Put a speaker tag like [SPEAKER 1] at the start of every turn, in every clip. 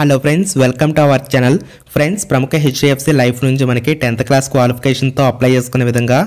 [SPEAKER 1] hello friends welcome to our channel friends ప్రముఖ HDFC life నుంచి మనకి టెన్త్ క్లాస్ క్వాలిఫికేషన్తో అప్లై చేసుకునే విధంగా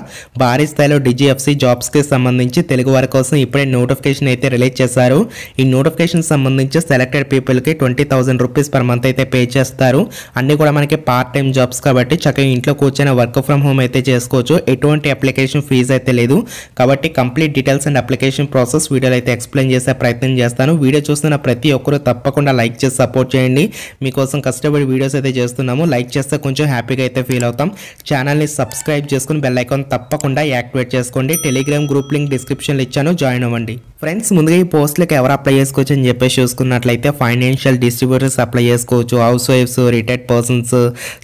[SPEAKER 1] భారీ స్థాయిలో డిజిఎఫ్సి జాబ్స్కి సంబంధించి తెలుగు వారి కోసం ఇప్పుడే నోటిఫికేషన్ అయితే రిలీజ్ చేశారు ఈ నోటిఫికేషన్ సంబంధించి సెలెక్టెడ్ పీపుల్కి twenty thousand rupees per month అయితే పే చేస్తారు అన్నీ కూడా మనకి పార్ట్ టైం జాబ్స్ కాబట్టి చక్కగా ఇంట్లో కూర్చొని వర్క్ ఫ్రమ్ హోమ్ అయితే చేసుకోవచ్చు ఎటువంటి అప్లికేషన్ ఫీజు అయితే లేదు కాబట్టి complete details and application process వీడియోలో అయితే ఎక్స్ప్లెయిన్ చేసే ప్రయత్నం చేస్తాను వీడియో చూస్తున్న ప్రతి ఒక్కరూ తప్పకుండా లైక్ చేసి సపోర్ట్ చేయండి మీకోసం కష్టపడి వీడియోస్ అయితే చేస్తున్నాము లైక్ చేస్తే కొంచెం హ్యాపీగా అయితే ఫీల్ అవుతాం ఛానల్ని సబ్స్క్రైబ్ చేసుకుని బెల్ ఐకాన్ తప్పకుండా యాక్టివేట్ చేసుకోండి టెలిగ్రామ్ గ్రూప్ లింక్ డిస్క్రిప్షన్లో ఇచ్చాను జాయిన్ అవ్వండి ఫ్రెండ్స్ ముందుగా ఈ పోస్ట్లకు ఎవరు అప్లై చేసుకోవచ్చు అని చెప్పేసి చూసుకున్నట్లయితే ఫైనాన్షియల్ డిస్ట్రిబ్యూటర్స్ అప్లై చేసుకోవచ్చు house wives retired persons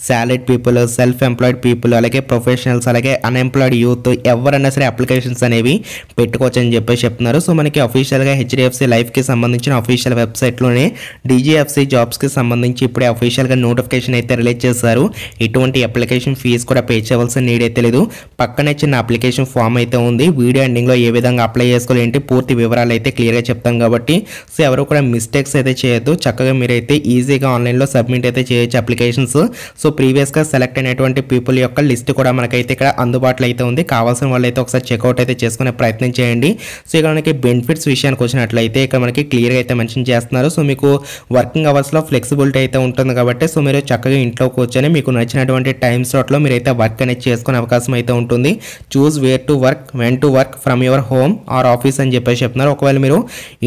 [SPEAKER 1] salaried people self employed people అలాగే ప్రొఫెషనల్స్ అలాగే అన్ఎంప్లాయిడ్ యూత్ ఎవరైనా సరే అప్లికేషన్స్ అనేవి పెట్టుకోవచ్చు అని చెప్పేసి చెప్తున్నారు సో మనకి అఫీషియల్గా హెచ్డిఎఫ్సి లైఫ్కి సంబంధించిన అఫీషియల్ వెబ్సైట్లోనే డీజీఎఫ్సి జాబ్స్కి సంబంధించి ఇప్పుడే అఫీషియల్గా నోటిఫికేషన్ అయితే రిలీజ్ చేశారు ఇటువంటి అప్లికేషన్ ఫీజు కూడా పే చేయవలసిన నీడ్ అయితే లేదు పక్కనే చిన్న అప్లికేషన్ ఫామ్ అయితే ఉంది వీడియో ఎండింగ్లో ఏ విధంగా అప్లై చేసుకోవాలి ఏంటి పూర్తి వివరాలు అయితే క్లియర్గా చెప్తాం కాబట్టి సో ఎవరు కూడా మిస్టేక్స్ అయితే చేయొద్దు చక్కగా మీరైతే ఈజీగా ఆన్లైన్లో సబ్మిట్ అయితే చేయొచ్చు అప్లికేషన్స్ సో ప్రీవియస్గా సెలెక్ట్ అయినటువంటి పీపుల్ యొక్క లిస్ట్ కూడా మనకైతే ఇక్కడ అందుబాటులో అయితే ఉంది కావాల్సిన వాళ్ళైతే ఒకసారి చెక్అవుట్ అయితే చేసుకునే ప్రయత్నం చేయండి సో ఇక్కడ మనకి బెనిఫిట్స్ విషయానికి వచ్చినట్లయితే ఇక్కడ మనకి క్లియర్గా అయితే మెన్షన్ చేస్తున్నారు సో మీకు వర్కింగ్ అవర్స్లో ఫ్లెక్సిబిలిటీ అయితే ఉంటుంది కాబట్టి సో మీరు చక్కగా ఇంట్లో కూర్చొని మీకు నచ్చినటువంటి టైం స్లాట్లో అయితే వర్క్ అనేది చేసుకునే అవకాశం అయితే ఉంటుంది choose where to work when to work from your home or office అని చెప్పేసి చెప్తున్నారు ఒకవేళ మీరు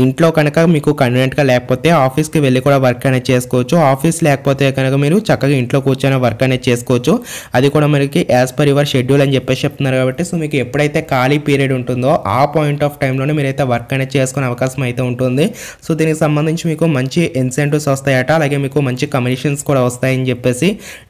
[SPEAKER 1] ఇంట్లో కనుక మీకు కన్వీనియంట్గా లేకపోతే ఆఫీస్కి వెళ్ళి కూడా వర్క్ అనేది చేసుకోవచ్చు ఆఫీస్ లేకపోతే కనుక మీరు చక్కగా ఇంట్లో కూర్చొని వర్క్ అనేది చేసుకోవచ్చు అది కూడా మనకి యాజ్ పర్ యువర్ షెడ్యూల్ అని చెప్పేసి చెప్తున్నారు కాబట్టి సో మీకు ఎప్పుడైతే ఖాళీ పీరియడ్ ఉంటుందో ఆ పాయింట్ ఆఫ్ టైంలోనే మీరైతే వర్క్ అనేది చేసుకునే అవకాశం అయితే ఉంటుంది సో దీనికి సంబంధించి మీకు మంచి ఇన్సెంటివ్స్ వస్తాయట అలాగే మీకు మంచి కమిషన్స్ కూడా వస్తాయని చెప్పేసి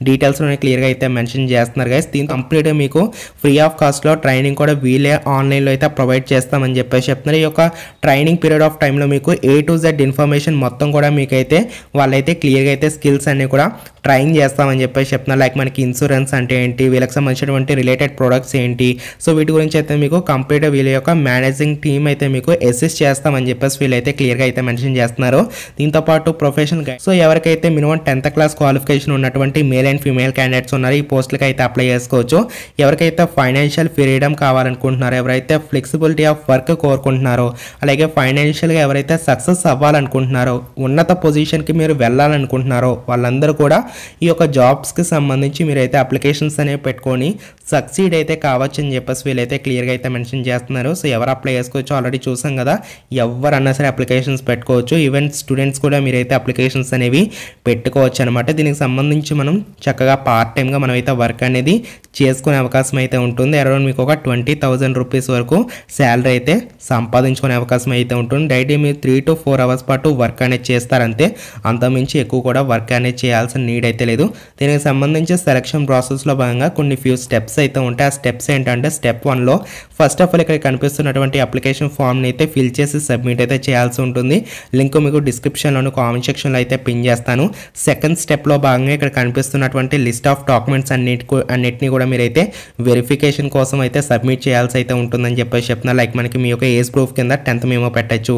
[SPEAKER 1] డీటెయిల్స్ క్లియర్గా అయితే మెన్షన్ చేస్తున్నారు గైస్ దీని కంప్లీట్గా మీకు ఫ్రీ ఆఫ్ కాస్ట్లో ట్రైనింగ్ కూడా వీలే ఆన్లైన్లో అయితే ప్రొవైడ్ చేస్తామని చెప్పేసి చెప్తున్నారు ఈ యొక్క ట్రైనింగ్ పీరియడ్ ఆఫ్ టైంలో మీకు ఏ టు జెడ్ ఇన్ఫర్మేషన్ మొత్తం కూడా మీకైతే వాళ్ళైతే క్లియర్గా అయితే స్కిల్స్ అన్ని కూడా ట్రైన్ చేస్తామని చెప్పేసి చెప్తున్నారు లైక్ మనకి ఇన్సూరెన్స్ అంటే ఏంటి వీళ్ళకి సంబంధించినటువంటి రిలేటెడ్ ప్రొడక్ట్స్ ఏంటి సో వీటి గురించి అయితే మీకు కంప్లీట్ వీళ్ళ యొక్క మేనేజింగ్ టీమ్ అయితే మీకు అసిస్ట్ చేస్తామని చెప్పేసి వీళ్ళైతే క్లియర్గా అయితే మెన్షన్ చేస్తున్నారు పాటు ప్రొఫెషన్ గైడ్ సో సో ఎవరికైతే మినిమం టెన్త్ క్లాస్ క్వాలిఫికేషన్ ఉన్నటువంటి మేల్ అండ్ ఫీమేల్ క్యాండిడేట్స్ ఉన్నారో ఈ పోస్టులకి అయితే అప్లై చేసుకోవచ్చు ఎవరికైతే ఫైనాన్షియల్ ఫ్రీడమ్ కావాలనుకుంటున్నారో ఎవరైతే ఫ్లెక్సిబిలిటీ ఆఫ్ వర్క్ కోరుకుంటున్నారో అలాగే ఫైనాన్షియల్గా ఎవరైతే సక్సెస్ అవ్వాలనుకుంటున్నారో ఉన్నత పొజిషన్కి మీరు వెళ్ళాలనుకుంటున్నారో వాళ్ళందరూ కూడా ఈ యొక్క జాబ్స్కి సంబంధించి మీరైతే అప్లికేషన్స్ అనేవి పెట్టుకొని సక్సీడ్ అయితే కావచ్చు అని చెప్పేసి వీళ్ళైతే క్లియర్గా అయితే మెన్షన్ చేస్తున్నారు సో ఎవరు అప్లై చేసుకోవచ్చు ఆల్రెడీ చూసాం కదా ఎవరన్నా సరే అప్లికేషన్స్ పెట్టుకోవచ్చు ఈవెన్ స్టూడెంట్స్ కూడా మీరైతే అప్లికేషన్స్ అనేవి పెట్టుకోవచ్చు అనమాట దీనికి సంబంధించి మనం చక్కగా పార్ట్ టైమ్గా మనమైతే వర్క్ అనేది చేసుకునే అవకాశం అయితే ఉంటుంది అరౌండ్ మీకు ఒక ట్వంటీ థౌజండ్ రూపీస్ వరకు శాలరీ అయితే సంపాదించుకునే అవకాశం అయితే ఉంటుంది డైలీ మీరు త్రీ టు ఫోర్ అవర్స్ పాటు వర్క్ అనేది చేస్తారంతే అంతమించి ఎక్కువ కూడా వర్క్ అనేది చేయాల్సిన నీడ్ అయితే లేదు దీనికి సంబంధించి సెలక్షన్ ప్రాసెస్లో భాగంగా కొన్ని ఫ్యూ స్టెప్స్ స్టెప్స్ అయితే ఉంటాయి ఆ స్టెప్స్ ఏంటంటే స్టెప్ వన్లో ఫస్ట్ ఆఫ్ ఆల్ ఇక్కడ కనిపిస్తున్నటువంటి అప్లికేషన్ ఫామ్ని అయితే ఫిల్ చేసి సబ్మిట్ అయితే చేయాల్సి ఉంటుంది లింక్ మీకు డిస్క్రిప్షన్లోను కామెంట్ సెక్షన్లో అయితే పిన్ చేస్తాను సెకండ్ స్టెప్లో భాగంగా ఇక్కడ కనిపిస్తున్నటువంటి లిస్ట్ ఆఫ్ డాక్యుమెంట్స్ అన్నిటి అన్నిటినీ కూడా మీరైతే వెరిఫికేషన్ కోసం అయితే సబ్మిట్ చేయాల్సి అయితే ఉంటుందని చెప్పేసి చెప్తున్నా లైక్ మనకి మీ యొక్క ఏజ్ ప్రూఫ్ కింద టెన్త్ మేము పెట్టచ్చు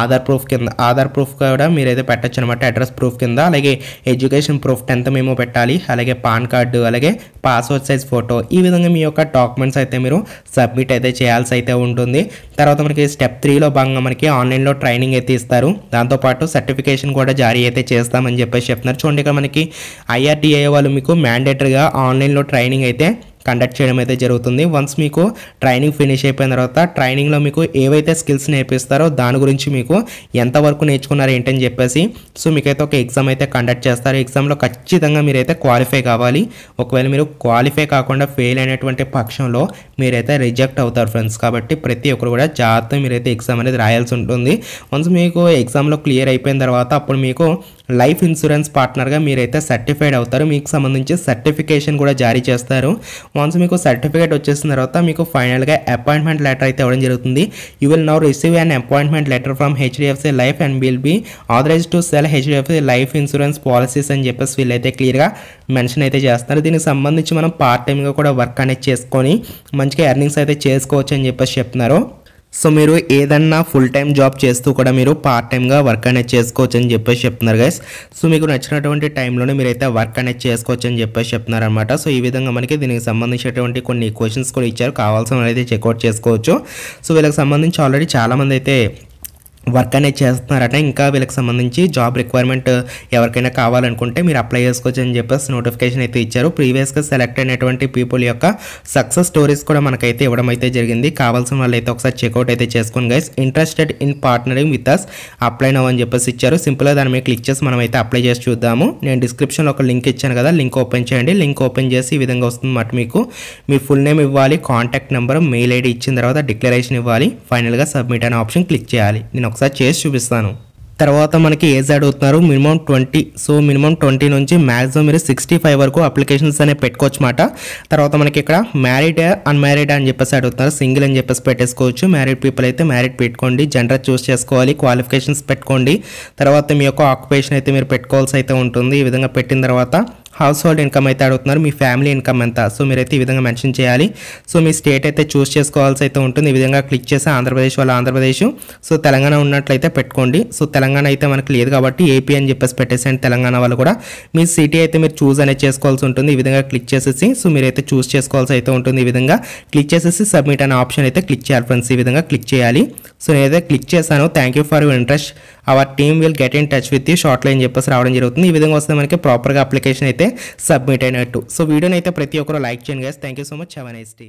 [SPEAKER 1] ఆధార్ ప్రూఫ్ కింద ఆధార్ ప్రూఫ్ కూడా మీరైతే పెట్టచ్చు అనమాట అడ్రస్ ప్రూఫ్ కింద అలాగే ఎడ్యుకేషన్ ప్రూఫ్ టెన్త్ మేము పెట్టాలి అలాగే పాన్ కార్డు అలాగే పాస్పోర్ట్ సైజ్ ఫోటో ఈ విధంగా మీ యొక్క డాక్యుమెంట్స్ అయితే మీరు సబ్మిట్ అయితే చేయాల్సి అయితే ఉంటుంది తర్వాత మనకి స్టెప్ త్రీలో భాగంగా మనకి ఆన్లైన్లో ట్రైనింగ్ అయితే ఇస్తారు దాంతోపాటు సర్టిఫికేషన్ కూడా జారీ అయితే చేస్తామని చెప్పేసి చెప్తున్నారు చూడండి ఇక్కడ మనకి ఐఆర్టీఏ వాళ్ళు మీకు మ్యాండేటరీగా ఆన్లైన్లో ట్రైనింగ్ అయితే కండక్ట్ చేయడం అయితే జరుగుతుంది వన్స్ మీకు ట్రైనింగ్ ఫినిష్ అయిపోయిన తర్వాత ట్రైనింగ్లో మీకు ఏవైతే స్కిల్స్ నేర్పిస్తారో దాని గురించి మీకు ఎంతవరకు నేర్చుకున్నారు ఏంటని చెప్పేసి సో మీకైతే ఒక ఎగ్జామ్ అయితే కండక్ట్ చేస్తారు ఎగ్జామ్లో ఖచ్చితంగా మీరైతే క్వాలిఫై కావాలి ఒకవేళ మీరు క్వాలిఫై కాకుండా ఫెయిల్ అయినటువంటి పక్షంలో మీరైతే రిజెక్ట్ అవుతారు ఫ్రెండ్స్ కాబట్టి ప్రతి ఒక్కరు కూడా జాగ్రత్తగా మీరైతే ఎగ్జామ్ అనేది రాయాల్సి ఉంటుంది వన్స్ మీకు ఎగ్జామ్లో క్లియర్ అయిపోయిన తర్వాత అప్పుడు మీకు లైఫ్ ఇన్సూరెన్స్ పార్ట్నర్గా మీరైతే సర్టిఫైడ్ అవుతారు మీకు సంబంధించి సర్టిఫికేషన్ కూడా జారీ చేస్తారు వన్స్ మీకు సర్టిఫికేట్ వచ్చేసిన తర్వాత మీకు ఫైనల్గా అపాయింట్మెంట్ లెటర్ అయితే ఇవ్వడం జరుగుతుంది you will now receive an appointment letter from HDFC life and will be authorise to sell HDFC life insurance policies అని చెప్పేసి వీళ్ళైతే క్లియర్గా మెన్షన్ అయితే చేస్తారు దీనికి సంబంధించి మనం పార్ట్ టైమ్గా కూడా వర్క్ అనేది చేసుకొని మంచిగా ఎర్నింగ్స్ అయితే చేసుకోవచ్చు అని చెప్పేసి చెప్తున్నారు సో మీరు ఏదన్నా ఫుల్ టైం జాబ్ చేస్తూ కూడా మీరు పార్ట్ టైంగా వర్క్ అనేది చేసుకోవచ్చు అని చెప్పేసి చెప్తున్నారు గైస్ సో మీకు నచ్చినటువంటి టైంలోనే మీరైతే వర్క్ అనేది చేసుకోవచ్చు అని చెప్పేసి చెప్తున్నారనమాట సో ఈ విధంగా మనకి దీనికి సంబంధించినటువంటి కొన్ని క్వశ్చన్స్ కూడా ఇచ్చారు కావాల్సిన అయితే చెక్అవుట్ చేసుకోవచ్చు సో వీళ్ళకి సంబంధించి ఆల్రెడీ చాలామంది అయితే వర్క్ అనేది చేస్తున్నారట ఇంకా వీళ్ళకి సంబంధించి జాబ్ రిక్వైర్మెంట్ ఎవరికైనా కావాలనుకుంటే మీరు అప్లై చేసుకోవచ్చు అని చెప్పేసి నోటిఫికేషన్ అయితే ఇచ్చారు ప్రీవియస్గా సెలెక్ట్ అయినటువంటి పీపుల్ యొక్క సక్సెస్ స్టోరీస్ కూడా మనకైతే ఇవ్వడం అయితే జరిగింది కావాల్సిన వాళ్ళు అయితే ఒకసారి చెక్అవుట్ అయితే చేసుకోండి guys interested in partnering with us apply now అని చెప్పేసి ఇచ్చారు సింపుల్గా దాని మీద క్లిక్ చేసి మనం అయితే అప్లై చేసి చూద్దాము నేను డిస్క్రిప్షన్లో ఒక లింక్ ఇచ్చాను కదా లింక్ ఓపెన్ చేయండి లింక్ ఓపెన్ చేసి ఈ విధంగా వస్తుందన్నమాట మీకు మీ ఫుల్ నేమ్ ఇవ్వాలి కాంటాక్ట్ నెంబర్ మెయిల్ ఐడి ఇచ్చిన తర్వాత డిక్లరేషన్ ఇవ్వాలి ఫైనల్గా సబ్మిట్ అనే ఆప్షన్ క్లిక్ చేయాలి నేను ఒకసారి చేసి చూపిస్తాను తర్వాత మనకి ఏజ్ అడుగుతున్నారు minimum twenty so minimum twenty నుంచి మ్యాక్సిమం మీరు సిక్స్టీ ఫైవ్ వరకు అప్లికేషన్స్ అనేవి పెట్టుకోవచ్చు మాట తర్వాత మనకి ఇక్కడ మ్యారీడ్ అన్మ్యారీడ్ అని చెప్పేసి అడుగుతున్నారు సింగిల్ అని చెప్పేసి పెట్టేసుకోవచ్చు మ్యారీడ్ పీపుల్ అయితే మ్యారీడ్ పెట్టుకోండి జెండర్ చూస్ చేసుకోవాలి క్వాలిఫికేషన్స్ పెట్టుకోండి తర్వాత మీ యొక్క ఆక్యుపేషన్ అయితే మీరు పెట్టుకోవాల్సి అయితే ఉంటుంది ఈ విధంగా పెట్టిన తర్వాత హౌస్ హోల్డ్ ఇన్కమ్ అయితే అడుగుతున్నారు మీ ఫ్యామిలీ ఇన్కమ్ ఎంత సో మీరైతే ఈ విధంగా మెన్షన్ చేయాలి సో మీ స్టేట్ అయితే చూస్ చేసుకోవాల్సి అయితే ఉంటుంది ఈ విధంగా క్లిక్ చేసి ఆంధ్రప్రదేశ్ వాళ్ళ ఆంధ్రప్రదేశ్ సో తెలంగాణ ఉన్నట్లయితే పెట్టుకోండి సో తెలంగాణ అయితే మనకు లేదు కాబట్టి ఏపీ అని చెప్పేసి పెట్టేసండి తెలంగాణ వాళ్ళు కూడా మీ సిటీ అయితే మీరు చూస్ అనేది చేసుకోవాల్సి ఉంటుంది ఈ విధంగా క్లిక్ చేసేసి సో మీరైతే చూస్ చేసుకోవాల్సి అయితే ఉంటుంది ఈ విధంగా క్లిక్ చేసేసి సబ్మిట్ అనే ఆప్షన్ అయితే క్లిక్ చేయాలి ఫ్రెండ్స్ ఈ విధంగా క్లిక్ చేయాలి సో నేనైతే క్లిక్ చేశాను thank you for your interest our team will get in touch with you షార్ట్లో అని చెప్పేసి రావడం జరుగుతుంది ఈ విధంగా వస్తే మనకి ప్రాపర్గా అప్లికేషన్ అయితే అయితే సబ్మిట్ అయినట్టు సో వీడియోని అయితే ప్రతి ఒక్కరు లైక్ చేయండి guys thank so much have nice day